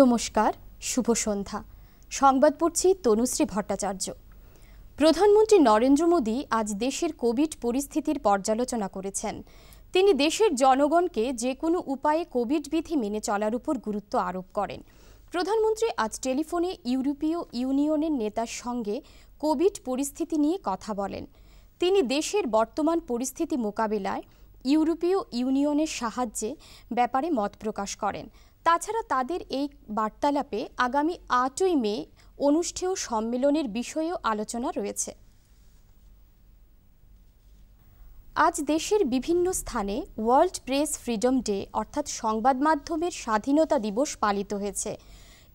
নমস্কার শুভ সন্ধ্যা সংবাদ পড়ছি তনুশ্রী ভট্টাচার্য প্রধানমন্ত্রী নরেন্দ্র মোদী আজ দেশের কোভিড পরিস্থিতির পর্যালোচনা করেছেন তিনি দেশের জনগণকে যে কোনো উপায়ে কোভিড বিধি মেনে চলার উপর গুরুত্ব আরোপ করেন প্রধানমন্ত্রী আজ টেলিফোনে ইউরোপীয় ইউনিয়নের নেতার সঙ্গে কোভিড পরিস্থিতি নিয়ে কথা বলেন তিনি দেশের বর্তমান পরিস্থিতি মোকাবেলায় ইউরোপীয় ইউনিয়নের সাহায্যে ব্যাপারে মত প্রকাশ করেন তাছাড়া তাদের এই বার্তালাপে আগামী আটই মে অনুষ্ঠেয় সম্মেলনের বিষয়েও আলোচনা রয়েছে আজ দেশের বিভিন্ন স্থানে ওয়ার্ল্ড প্রেস ফ্রিডম ডে অর্থাৎ সংবাদ মাধ্যমের স্বাধীনতা দিবস পালিত হয়েছে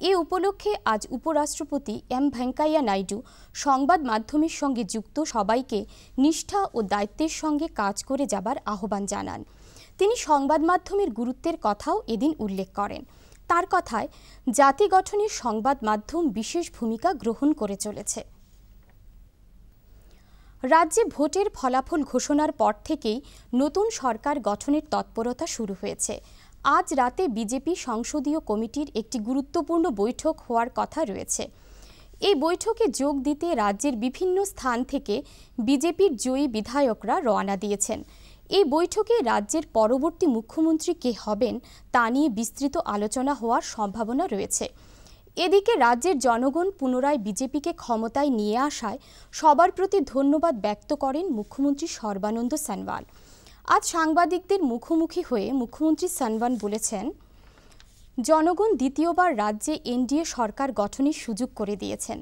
এ উপলক্ষে আজ উপরাষ্ট্রপতি এম ভেঙ্কাইয়া নাইডু সংবাদ মাধ্যমের সঙ্গে যুক্ত সবাইকে নিষ্ঠা ও দায়িত্বের সঙ্গে কাজ করে যাবার আহ্বান জানান তিনি সংবাদ মাধ্যমের গুরুত্বের কথাও এদিন উল্লেখ করেন তার কথায় জাতি গঠনে সংবাদ মাধ্যম বিশেষ ভূমিকা গ্রহণ করে চলেছে রাজ্যে ভোটের ফলাফল ঘোষণার পর থেকেই নতুন সরকার গঠনের তৎপরতা শুরু হয়েছে আজ রাতে বিজেপি সংসদীয় কমিটির একটি গুরুত্বপূর্ণ বৈঠক হওয়ার কথা রয়েছে এই বৈঠকে যোগ দিতে রাজ্যের বিভিন্ন স্থান থেকে বিজেপির জয়ী বিধায়করা রওনা দিয়েছেন এই বৈঠকে রাজ্যের পরবর্তী মুখ্যমন্ত্রী কে হবেন তা নিয়ে বিস্তৃত আলোচনা হওয়ার সম্ভাবনা রয়েছে এদিকে রাজ্যের জনগণ পুনরায় বিজেপিকে ক্ষমতায় নিয়ে আসায় সবার প্রতি ধন্যবাদ ব্যক্ত করেন মুখ্যমন্ত্রী সর্বানন্দ সানওয়াল আজ সাংবাদিকদের মুখোমুখি হয়ে মুখ্যমন্ত্রী সানওয়াল বলেছেন জনগণ দ্বিতীয়বার রাজ্যে এনডিএ সরকার গঠনের সুযোগ করে দিয়েছেন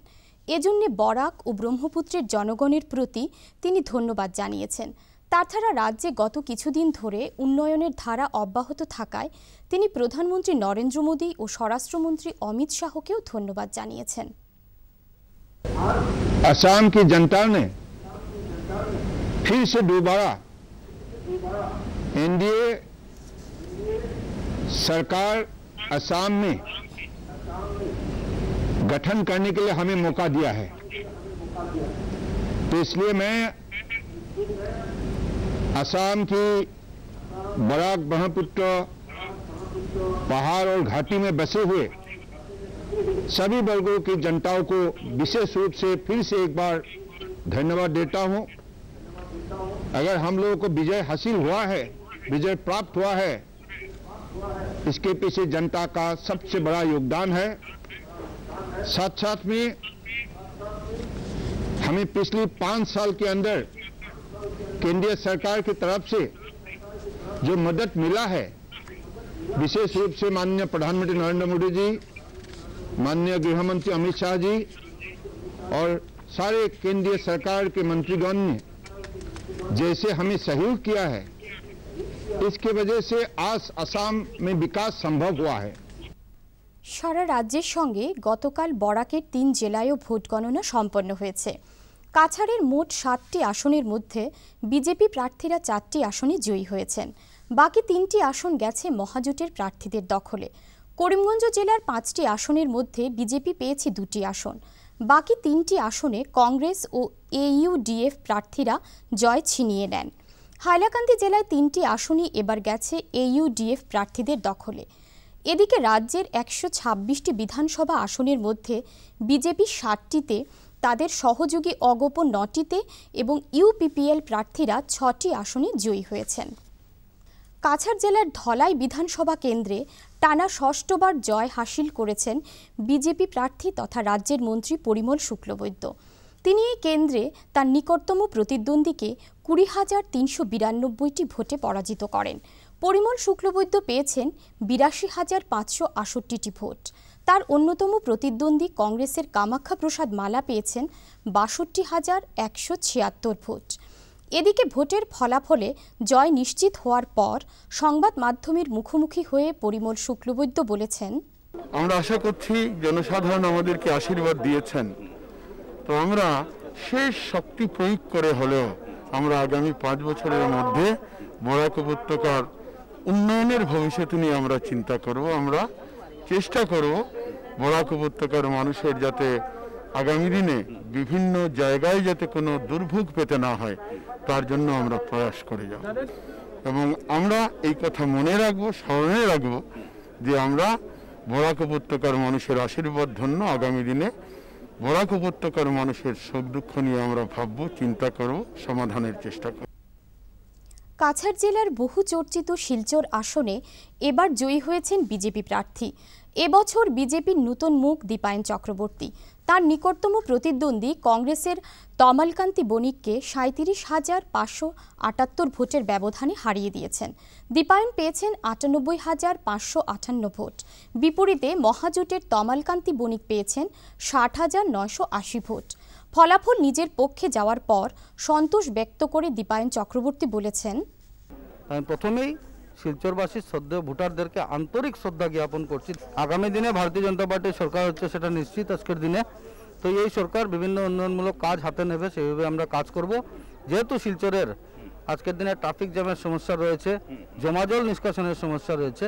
এজন্যে বরাক ও ব্রহ্মপুত্রের জনগণের প্রতি তিনি ধন্যবাদ জানিয়েছেন তাছাড়া রাজ্যে গত কিছুদিন ধরে উন্নয়নের ধারা অব্যাহত থাকায় তিনি প্রধানমন্ত্রী নরেন্দ্র মোদী ও স্বরাষ্ট্রমন্ত্রী অমিত শাহকেও ধন্যবাদ জানিয়েছেন আসাম কি জনতা নে फिर से दोबारा एनडीए सरकार असम में गठन करने के लिए हमें मौका दिया है तो इसलिए मैं असम की बराक ब्रह्मपुत्र पहाड़ और घाटी में बसे हुए सभी वर्गों की जनताओं को विशेष रूप से फिर से एक बार धन्यवाद देता हूं अगर हम लोगों को विजय हासिल हुआ है विजय प्राप्त हुआ है इसके पीछे जनता का सबसे बड़ा योगदान है साथ साथ में हमें पिछले पांच साल के अंदर केंद्रीय सरकार की तरफ से जो मदद मिला है विशेष रूप से माननीय प्रधानमंत्री नरेंद्र मोदी जी माननीय गृह मंत्री अमित शाह जी और सारे केंद्रीय सरकार के मंत्रीगण ने जैसे हमें सहयोग किया है इसके वजह से आज असम में विकास संभव हुआ है राज्य संगे गतकाल बड़ा के तीन जिले भोट गणना सम्पन्न हो কাছাড়ের মোট সাতটি আসনের মধ্যে বিজেপি প্রার্থীরা চারটি আসনে জয়ী হয়েছেন বাকি তিনটি আসন গেছে মহাজোটের প্রার্থীদের দখলে করিমগঞ্জ জেলার পাঁচটি আসনের মধ্যে বিজেপি পেয়েছে দুটি আসন বাকি তিনটি আসনে কংগ্রেস ও এইউডিএফ প্রার্থীরা জয় ছিনিয়ে নেন হাইলাকান্দি জেলায় তিনটি আসনই এবার গেছে এইউডিএফ প্রার্থীদের দখলে এদিকে রাজ্যের একশো ছাব্বিশটি বিধানসভা আসনের মধ্যে বিজেপি ষাটটিতে তাদের সহযোগী অগোপ নটিতে এবং ইউপিপিএল প্রার্থীরা ছটি আসনে জয়ী হয়েছেন কাছাড় জেলার ধলাই বিধানসভা কেন্দ্রে টানা ষষ্ঠবার জয় হাসিল করেছেন বিজেপি প্রার্থী তথা রাজ্যের মন্ত্রী পরিমল শুক্লবৈদ্য তিনি এই কেন্দ্রে তার নিকটতম প্রতিদ্বন্দ্বীকে কুড়ি হাজার তিনশো বিরানব্বইটি ভোটে পরাজিত করেন পরিমল শুক্লবৈদ্য পেয়েছেন বিরাশি হাজার পাঁচশো আষট্টিটি ভোট তার অন্যতম প্রতিদ্বন্দ্বী কংগ্রেসের কামাখ্যা প্রসাদ মালা পেয়েছেন বাষট্টি হাজার একশো ছিয়াত্তর ভোট এদিকে ভোটের ফলাফলে জয় নিশ্চিত হওয়ার পর সংবাদ মাধ্যমের মুখোমুখি হয়ে পরিমল শুক্লবৈদ্য বলেছেন আমরা আশা করছি জনসাধারণ আমাদেরকে আশীর্বাদ দিয়েছেন তো আমরা শেষ শক্তি প্রয়োগ করে হলেও আমরা আগামী পাঁচ বছরের মধ্যে বরাক উপত্যকার উন্নয়নের ভবিষ্যৎ নিয়ে আমরা চিন্তা করব আমরা চেষ্টা করব বরাক উপত্যকার মানুষের যাতে আগামী দিনে বিভিন্ন জায়গায় যাতে কোনো দুর্ভোগ পেতে না হয় তার জন্য আমরা প্রয়াস করে যাব এবং আমরা এই কথা মনে রাখবো স্মরণে রাখব যে আমরা বরাক উপত্যকার মানুষের আশীর্বাদ ধন্য আগামী দিনে বরাক উপত্যকার মানুষের সুখ দুঃখ নিয়ে আমরা ভাববো চিন্তা করব সমাধানের চেষ্টা করব কাছাড় জেলার বহু চর্চিত শিলচর আসনে এবার জয়ী হয়েছেন বিজেপি প্রার্থী এবছর বিজেপির নূতন মুখ দীপায়ন চক্রবর্তী তার নিকটতম প্রতিদ্বন্দ্বী কংগ্রেসের তমালকান্তি বণিককে সাঁত্রিশ হাজার পাঁচশো আটাত্তর ভোটের ব্যবধানে হারিয়ে দিয়েছেন দীপায়ন পেয়েছেন আটানব্বই হাজার পাঁচশো আটান্ন ভোট বিপরীতে মহাজোটের তমালকান্তি বণিক পেয়েছেন ষাট হাজার নয়শো আশি ভোট ফলাফল নিজের পক্ষে যাওয়ার পর সন্তোষ ব্যক্ত করে দীপায়ন চক্রবর্তী বলেছেন আমি প্রথমেই শিলচরবাসীর শ্রদ্ধা ভোটারদেরকে আন্তরিক শ্রদ্ধা জ্ঞাপন করছি আগামী দিনে ভারতীয় জনতা পার্টির সরকার হচ্ছে সেটা নিশ্চিত আজকের দিনে তো এই সরকার বিভিন্ন উন্নয়নমূলক কাজ হাতে নেবে সেভাবে আমরা কাজ করব যেহেতু শিলচরের আজকের দিনে ট্রাফিক জ্যামের সমস্যা রয়েছে জমাজল নিষ্কাশনের সমস্যা রয়েছে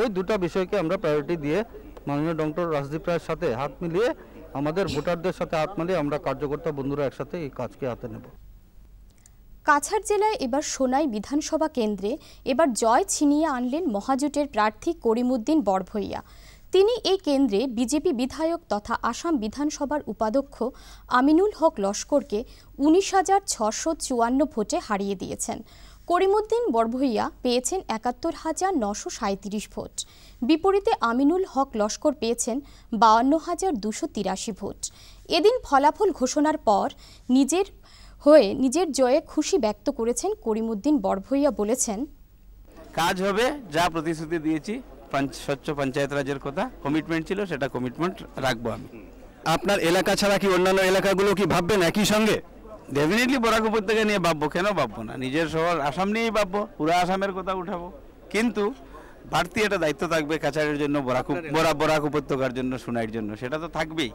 ওই দুটা বিষয়কে আমরা প্রায়োরিটি দিয়ে মাননীয় ডক্টর রাজদীপ রায়ের সাথে হাত মিলিয়ে আমাদের ভোটারদের সাথে হাত মিলিয়ে আমরা কার্যকর্তা বন্ধুরা একসাথে এই কাজকে হাতে নেব কাছাড় জেলায় এবার সোনাই বিধানসভা কেন্দ্রে এবার জয় ছিনিয়ে আনলেন মহাজোটের প্রার্থী করিমুদ্দিন বরভইয়া তিনি এই কেন্দ্রে বিজেপি বিধায়ক তথা আসাম বিধানসভার উপাধ্যক্ষ আমিনুল হক লস্করকে উনিশ হাজার ছশো চুয়ান্ন ভোটে হারিয়ে দিয়েছেন করিমুদ্দিন বরভইয়া পেয়েছেন একাত্তর হাজার নশো সাঁত্রিশ ভোট বিপরীতে আমিনুল হক লস্কর পেয়েছেন বাউান্ন হাজার দুশো তিরাশি ভোট এদিন ফলাফল ঘোষণার পর নিজের হয়ে নিজের জয়ে খুশি ব্যক্ত করেছেন করিমুদ্দিন বরভইয়া বলেছেন কাজ হবে যা প্রতিশ্রুতি দিয়েছি স্বচ্ছ পঞ্চায়েত রাজের কথা কমিটমেন্ট ছিল সেটা কমিটমেন্ট রাখবো আমি আপনার এলাকা ছাড়া কি অন্যান্য এলাকাগুলো কি ভাববেন একই সঙ্গে ডেফিনেটলি বরাক উপত্যকা নিয়ে ভাববো কেন ভাববো না নিজের শহর আসাম নিয়েই ভাববো পুরো আসামের কথা উঠাবো কিন্তু বাড়তি একটা দায়িত্ব থাকবে কাছাড়ের জন্য বরাক বরাক উপত্যকার জন্য সোনাইয়ের জন্য সেটা তো থাকবেই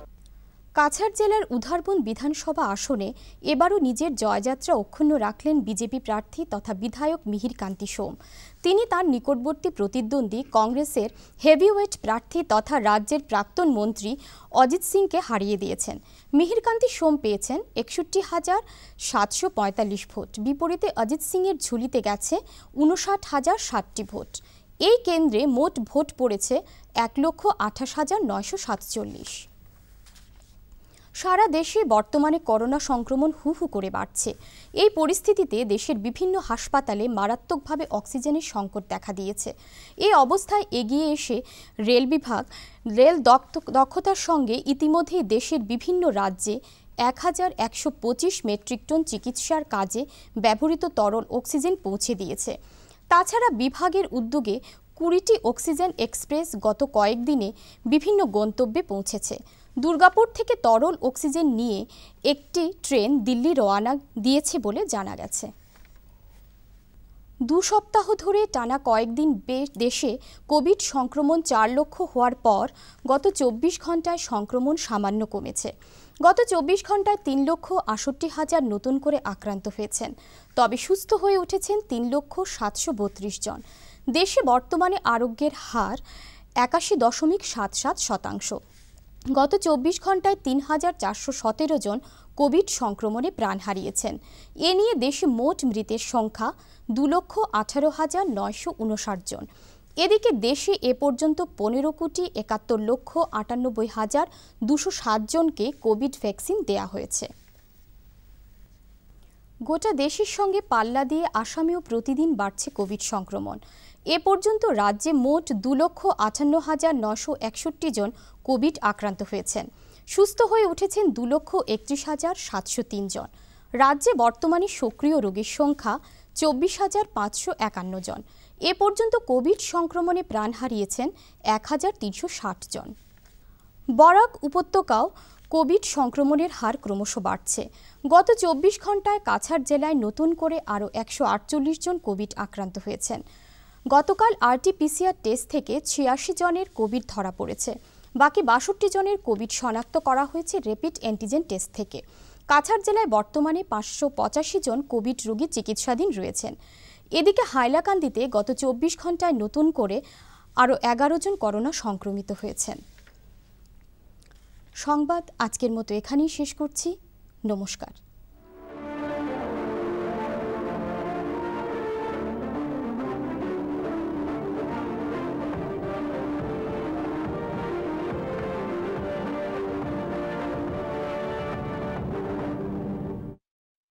কাছাড় জেলার উধারবন বিধানসভা আসনে এবারও নিজের জয়যাত্রা অক্ষুণ্ণ রাখলেন বিজেপি প্রার্থী তথা বিধায়ক মিহির কান্তি সোম তিনি তার নিকটবর্তী প্রতিদ্বন্দ্বী কংগ্রেসের হেভিওয়েট প্রার্থী তথা রাজ্যের প্রাক্তন মন্ত্রী অজিত সিংকে হারিয়ে দিয়েছেন মিহিরকান্তি সোম পেয়েছেন একষট্টি হাজার সাতশো পঁয়তাল্লিশ ভোট বিপরীতে অজিত সিংয়ের ঝুলিতে গেছে উনষাট হাজার ষাটটি ভোট এই কেন্দ্রে মোট ভোট পড়েছে এক লক্ষ আঠাশ হাজার নয়শো সাতচল্লিশ সারা দেশে বর্তমানে করোনা সংক্রমণ হু হু করে বাড়ছে এই পরিস্থিতিতে দেশের বিভিন্ন হাসপাতালে মারাত্মকভাবে অক্সিজেনের সংকট দেখা দিয়েছে এই অবস্থায় এগিয়ে এসে রেল বিভাগ রেল দক্ষতার সঙ্গে ইতিমধ্যেই দেশের বিভিন্ন রাজ্যে এক হাজার একশো পঁচিশ মেট্রিক টন চিকিৎসার কাজে ব্যবহৃত তরল অক্সিজেন পৌঁছে দিয়েছে তাছাড়া বিভাগের উদ্যোগে কুড়িটি অক্সিজেন এক্সপ্রেস গত কয়েকদিনে বিভিন্ন গন্তব্যে পৌঁছেছে দুর্গাপুর থেকে তরল অক্সিজেন নিয়ে একটি ট্রেন দিল্লি রওয়ানা দিয়েছে বলে জানা গেছে দু সপ্তাহ ধরে টানা কয়েকদিন দেশে কোভিড সংক্রমণ চার লক্ষ হওয়ার পর গত চব্বিশ ঘন্টায় সংক্রমণ সামান্য কমেছে গত চব্বিশ ঘন্টায় তিন লক্ষ আষট্টি হাজার নতুন করে আক্রান্ত হয়েছেন তবে সুস্থ হয়ে উঠেছেন তিন লক্ষ সাতশো বত্রিশ জন দেশে বর্তমানে আরোগ্যের হার একাশি দশমিক সাত সাত শতাংশ গত চব্বিশ ঘন্টায় তিন হাজার চারশো সতেরো জন কোভিড সংক্রমণে প্রাণ হারিয়েছেন এ নিয়ে দেশে মোট মৃতের সংখ্যা দু লক্ষ আঠারো হাজার নয়শো উনষাট জন এদিকে দেশে এ পর্যন্ত পনেরো কোটি একাত্তর লক্ষ আটানব্বই হাজার দুশো জনকে কোভিড ভ্যাকসিন দেয়া হয়েছে গোটা দেশের সঙ্গে পাল্লা দিয়ে আসামেও প্রতিদিন বাড়ছে কোভিড সংক্রমণ এ পর্যন্ত রাজ্যে মোট দু লক্ষ আঠান্ন হাজার নশো একষট্টি জন কোভিড আক্রান্ত হয়েছেন সুস্থ হয়ে উঠেছেন দু লক্ষ একত্রিশ হাজার সাতশো জন রাজ্যে বর্তমানে সক্রিয় রোগীর সংখ্যা চব্বিশ হাজার পাঁচশো একান্ন জন এ পর্যন্ত কোভিড সংক্রমণে প্রাণ হারিয়েছেন এক হাজার তিনশো ষাট জন বরাক উপত্যকাও কোভিড সংক্রমণের হার ক্রমশ বাড়ছে গত চব্বিশ ঘন্টায় কাছাড় জেলায় নতুন করে আরও একশো জন কোভিড আক্রান্ত হয়েছেন গতকাল আরটিপিসিআর টেস্ট থেকে ছিয়াশি জনের কোভিড ধরা পড়েছে বাকি বাষট্টি জনের কোভিড শনাক্ত করা হয়েছে র্যাপিড অ্যান্টিজেন টেস্ট থেকে কাছাড় জেলায় বর্তমানে পাঁচশো পঁচাশি জন কোভিড রোগী চিকিৎসাধীন রয়েছেন এদিকে হাইলাকান্দিতে গত চব্বিশ ঘন্টায় নতুন করে আরও এগারো জন করোনা সংক্রমিত হয়েছেন সংবাদ আজকের মতো এখানেই শেষ করছি নমস্কার